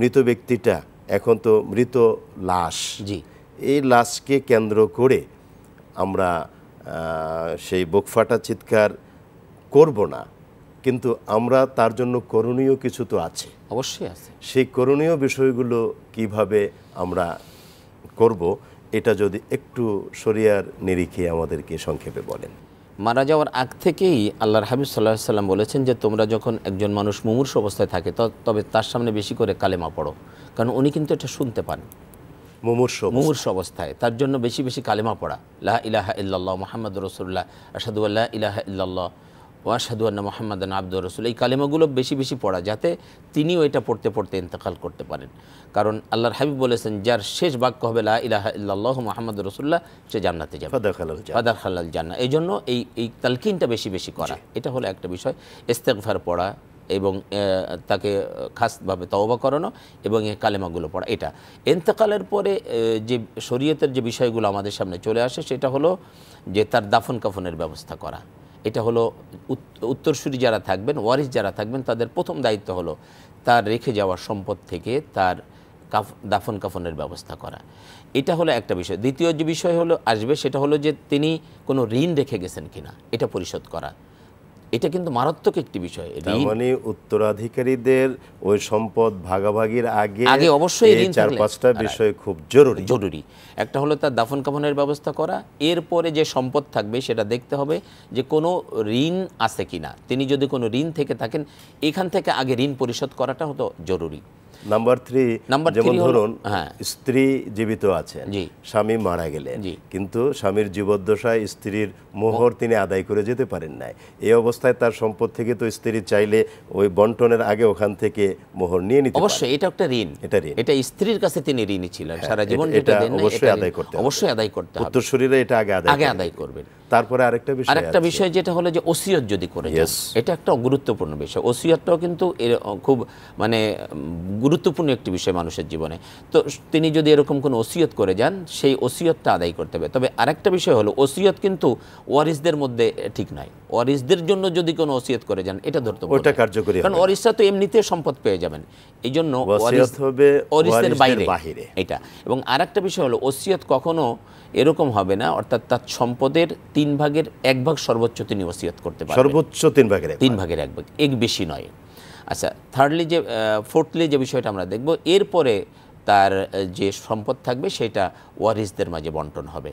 মৃত ব্যক্তিটা এখন তো মৃত লাশ জি এই লাশকে কেন্দ্র করে আমরা সেই বকফাটা চিৎকার করব না কিন্তু আমরা তার জন্য করণীয় কিছু তো আছে অবশ্যই আছে সেই করণীয় বিষয়গুলো কিভাবে আমরা করব এটা যদি একটু শরিয়ার নিরিখে আমাদেরকে সংক্ষেপে বলেন মারা যাওয়ার আগ থেকেই আল্লাহর হাবিব সাল্লাহ সাল্লাম বলেছেন যে তোমরা যখন একজন মানুষ মুমূর্ষ অবস্থায় থাকে তবে তার সামনে বেশি করে কালেমা পড়ো কারণ উনি কিন্তু এটা শুনতে পান মুমূর্ষ মুমূর্ষ অবস্থায় তার জন্য বেশি বেশি কালেমা পড়া লাহ ইলাহা ইল্লাল্লাহ মোহাম্মদ রসুল্লাহ আসাদুল্লাহ ইলাহা ইল্লাল্লাহ ওয়াশাদু আন্না মোহাম্মদান আব্দুর রসুল এই কালেমাগুলো বেশি বেশি পড়া যাতে তিনিও এটা পড়তে পড়তে ইন্তেকাল করতে পারেন কারণ আল্লাহর হাবিব বলেছেন যার শেষ বাক্য হবে লা ইলাহা ইল্লাল্লাহ মোহাম্মদ রসুল্লাহ সে জান্নাতে যাবে ফাদার খালাল জান্না এই জন্য এই এই তালকিনটা বেশি বেশি করা এটা হলো একটা বিষয় ইস্তেকভার পড়া এবং তাকে খাসভাবে তওবা করানো এবং এই কালেমাগুলো পড়া এটা এন্তেকালের পরে যে শরীয়তের যে বিষয়গুলো আমাদের সামনে চলে আসে সেটা হলো যে তার দাফন কাফনের ব্যবস্থা করা এটা হলো উত্তরসূরি যারা থাকবেন ওয়ারিস যারা থাকবেন তাদের প্রথম দায়িত্ব হলো তার রেখে যাওয়া সম্পদ থেকে তার কাফ দাফন কাফনের ব্যবস্থা করা এটা হলো একটা বিষয় দ্বিতীয় যে বিষয় হলো আসবে সেটা হলো যে তিনি কোনো ঋণ রেখে গেছেন কিনা এটা পরিশোধ করা এটা কিন্তু মারাত্মক একটি বিষয় মানে উত্তরাধিকারীদের ওই সম্পদ ভাগাভাগির আগে আগে অবশ্যই ঋণ চার পাঁচটা বিষয় খুব জরুরি জরুরি একটা হলো তার দাফন কাফনের ব্যবস্থা করা এরপরে যে সম্পদ থাকবে সেটা দেখতে হবে যে কোনো ঋণ আছে কিনা তিনি যদি কোনো ঋণ থেকে থাকেন এখান থেকে আগে ঋণ পরিশোধ করাটা হতো জরুরি নাম্বার থ্রি যেমন ধরুন হ্যাঁ। স্ত্রী জীবিত আছেন স্বামী মারা গেলেন কিন্তু স্বামীর জীবদ্দশায় স্ত্রীর মোহর তিনি আদায় করে যেতে পারেন নাই এই অবস্থায় তার সম্পদ থেকে তো স্ত্রী চাইলে ওই বন্টনের আগে ওখান থেকে মোহর নিয়ে নিতে অবশ্যই এটা একটা ঋণ এটা ঋণ এটা স্ত্রীর কাছে তিনি ঋণই ছিলেন হ্যাঁ, সারা জীবন এটা অবশ্যই আদায় করতে অবশ্যই আদায় করতে হবে শরীরে এটা আগে আগে আদায় করবেন তারপরে আরেকটা বিষয় আরেকটা বিষয় যেটা হলো যে ওসিয়ত যদি করে এটা একটা গুরুত্বপূর্ণ বিষয় ওসিয়তটাও কিন্তু খুব মানে গুরুত্বপূর্ণ একটি বিষয় মানুষের জীবনে তো তিনি যদি এরকম কোনো ওসিয়ত করে যান সেই ওসিয়তটা আদায় করতে হবে তবে আরেকটা বিষয় হলো ওসিয়ত কিন্তু ওয়ারিসদের মধ্যে ঠিক নয় ওয়ারিসদের জন্য যদি কোনো ওসিয়ত করে যান এটা ধরতে ওটা কার্যকরী কারণ ওয়ারিসরা তো এমনিতে সম্পদ পেয়ে যাবেন এই জন্য হবে ওয়ারিসদের বাইরে বাহিরে এটা এবং আরেকটা বিষয় হলো ওসিয়ত কখনো এরকম হবে না অর্থাৎ তার সম্পদের তিন তিন ভাগের এক ভাগ সর্বোচ্চ তিনি ওসিয়ত করতে পারেন সর্বোচ্চ তিন ভাগের তিন ভাগের এক ভাগ এক বেশি নয় আচ্ছা থার্ডলি যে ফোর্থলি যে বিষয়টা আমরা দেখব এরপরে তার যে সম্পদ থাকবে সেটা ওয়ারিসদের মাঝে বন্টন হবে